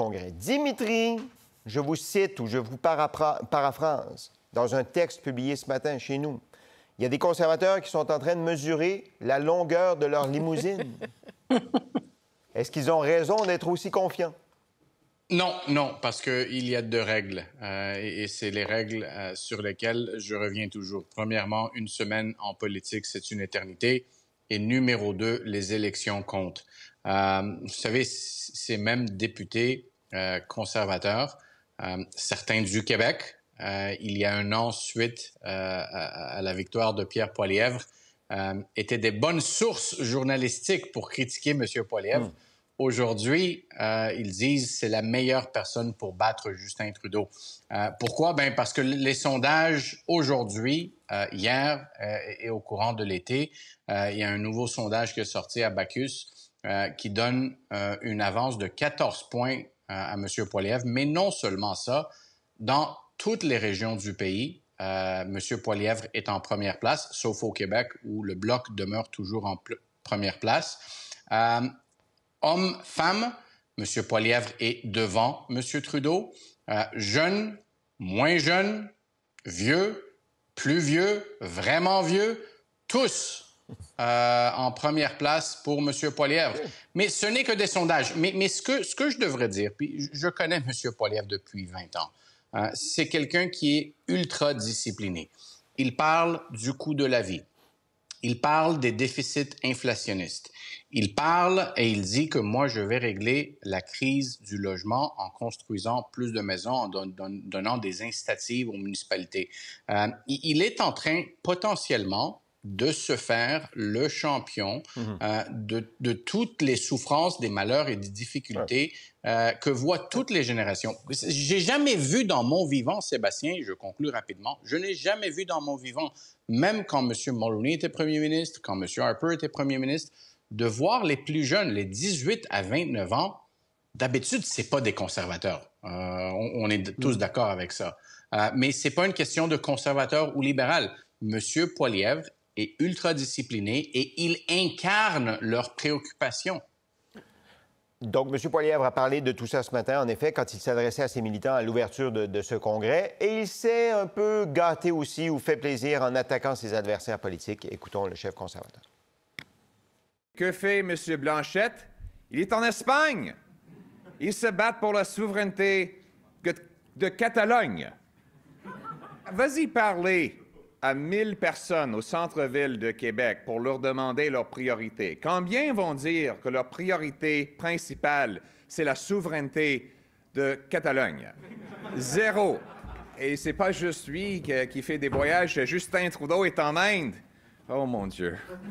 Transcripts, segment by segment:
Congrès. Dimitri, je vous cite ou je vous paraphrase dans un texte publié ce matin chez nous. Il y a des conservateurs qui sont en train de mesurer la longueur de leur limousine. Est-ce qu'ils ont raison d'être aussi confiants? Non, non, parce qu'il y a deux règles euh, et, c'est les règles euh, sur lesquelles je reviens toujours. Premièrement, une semaine en politique, c'est une éternité. Et numéro deux, les élections comptent. Euh, vous savez, ces mêmes députés euh, conservateurs, euh, certains du Québec. Euh, il y a un an, suite à, la victoire de Pierre Poilièvre, étaient des bonnes sources journalistiques pour critiquer M. Poilièvre. Hmm. Aujourd'hui, ils disent c'est la meilleure personne pour battre Justin Trudeau. pourquoi Ben parce que les sondages aujourd'hui, hier et au courant de l'été, il y a un nouveau sondage qui est sorti à Bacchus qui donne une avance de 14 points à, M. Mais non seulement ça, dans toutes les régions du pays, euh, M. Poilièvre est en première place, sauf au Québec où le bloc demeure toujours en première place. Euh, homme, femme, M. Poilièvre est devant M. Trudeau. Euh, jeune, moins jeune, vieux, plus vieux, vraiment vieux, tous euh, en première place pour M. Polièvre. Mais ce n'est que des sondages. Mais, mais ce, que, ce que je devrais dire, puis je connais M. Polièvre depuis 20 ans, hein, c'est quelqu'un qui est ultra discipliné. Il parle du coût de la vie. Il parle des déficits inflationnistes. Il parle et il dit que moi, je vais régler la crise du logement en construisant plus de maisons, en donnant des incitatives aux municipalités. Euh, il est en train potentiellement de se faire le champion mm-hmm. euh, de, toutes les souffrances, des malheurs et des difficultés euh, que voient toutes les générations. J'ai jamais vu dans mon vivant, Sébastien, je conclus rapidement, je n'ai jamais vu dans mon vivant, même quand M. Mulroney était premier ministre, quand M. Harper était premier ministre, de voir les plus jeunes, les 18 à 29 ans, d'habitude, ce c'est pas des conservateurs. Euh, on, est tous mm. d'accord avec ça. mais ce n'est pas une question de conservateur ou libéral. Monsieur Poilievre, et ultra disciplinés et ils incarnent leurs préoccupations. Donc, M. polièvre a parlé de tout ça ce matin, en effet, quand il s'adressait à ses militants à l'ouverture de, ce congrès. Et il s'est un peu gâté aussi ou fait plaisir en attaquant ses adversaires politiques. Écoutons le chef conservateur. Que fait M. Blanchette? Il est en Espagne. Il se bat pour la souveraineté de Catalogne. Vas-y parler à 1000 personnes au centre-ville de Québec pour leur demander leurs priorités, combien vont dire que leur priorité principale, c'est la souveraineté de Catalogne? Zéro. Et c'est pas juste lui qui fait des voyages. Justin Trudeau est en Inde. Oh mon Dieu.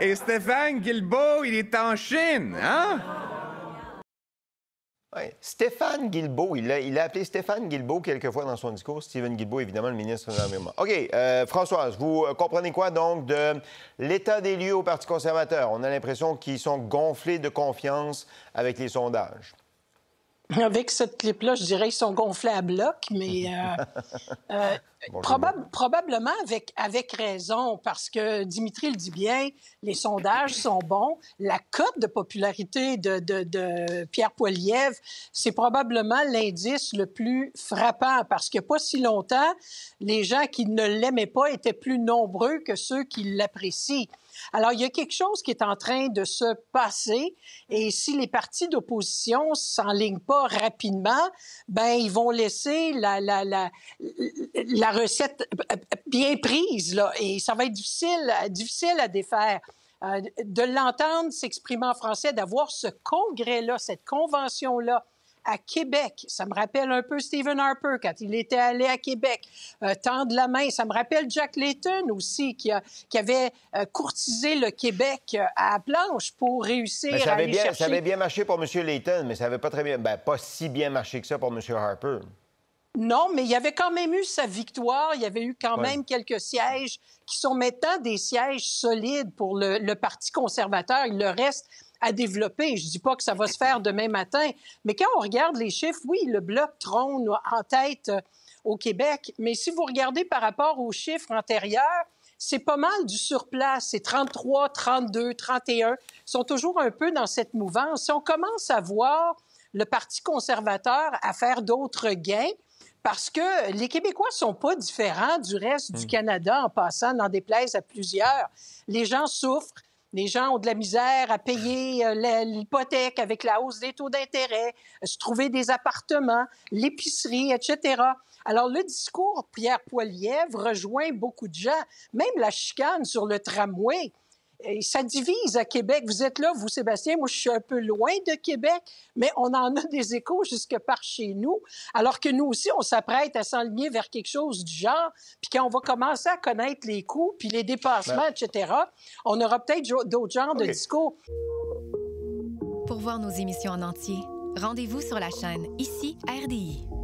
Et Stéphane Guilbeault, il est en Chine, hein? Stéphane Guilbeault, il l'a a appelé Stéphane Guilbeault quelquefois dans son discours. Stephen Guilbeault, évidemment, le ministre de l'Environnement. OK, euh, Françoise, vous euh, comprenez quoi donc de l'état des lieux au Parti conservateur? On a l'impression qu'ils sont gonflés de confiance avec les sondages avec cette clip-là, je dirais, ils sont gonflés à bloc, mais euh, euh, probablement avec, avec raison, parce que Dimitri le dit bien, les sondages sont bons. La cote de popularité de, de, de Pierre Poilievre, c'est probablement l'indice le plus frappant, parce que pas si longtemps, les gens qui ne l'aimaient pas étaient plus nombreux que ceux qui l'apprécient. Alors, il y a quelque chose qui est en train de se passer et si les partis d'opposition s'enlignent pas rapidement, ben ils vont laisser la, recette bien prise, là, et ça va être difficile, difficile à défaire. Euh, de l'entendre s'exprimer en français, d'avoir ce congrès-là, cette convention-là, à Québec. Ça me rappelle un peu Stephen Harper quand il était allé à Québec. Euh, tendre la main. Ça me rappelle Jack Layton aussi qui, a, qui avait euh, courtisé le Québec euh, à planche pour réussir à Ça avait bien marché pour M. Layton, mais ça n'avait pas très bien, ben, pas si bien marché que ça pour M. Harper. Non, mais il y avait quand même eu sa victoire. Il y avait eu quand même quelques sièges qui sont maintenant des sièges solides pour le, le Parti conservateur. Il le reste à développer. Je dis pas que ça va se faire demain matin, mais quand on regarde les chiffres, oui, le bloc trône en tête euh, au Québec, mais si vous regardez par rapport aux chiffres antérieurs, c'est pas mal du surplace. C'est 33, 32, 31. Ils sont toujours un peu dans cette mouvance. Si on commence à voir le Parti conservateur à faire d'autres gains, parce que les Québécois sont pas différents du reste du hmm. Canada en passant, dans des déplaise à plusieurs. Les gens souffrent, les gens ont de la misère à payer euh, l'hypothèque avec la hausse des taux d'intérêt, se trouver des appartements, l'épicerie, etc. Alors, le discours Pierre Poilievre rejoint beaucoup de gens, même la chicane sur le tramway ça divise à Québec. Vous êtes là, vous, Sébastien. Moi, je suis un peu loin de Québec, mais on en a des échos jusque par chez nous. Alors que nous aussi, on s'apprête à s'enligner vers quelque chose du genre. Puis quand on va commencer à connaître les coûts, puis les dépassements, ben. etc., on aura peut-être d'autres genres de discours. Pour voir nos émissions en entier, rendez-vous sur la chaîne Ici RDI.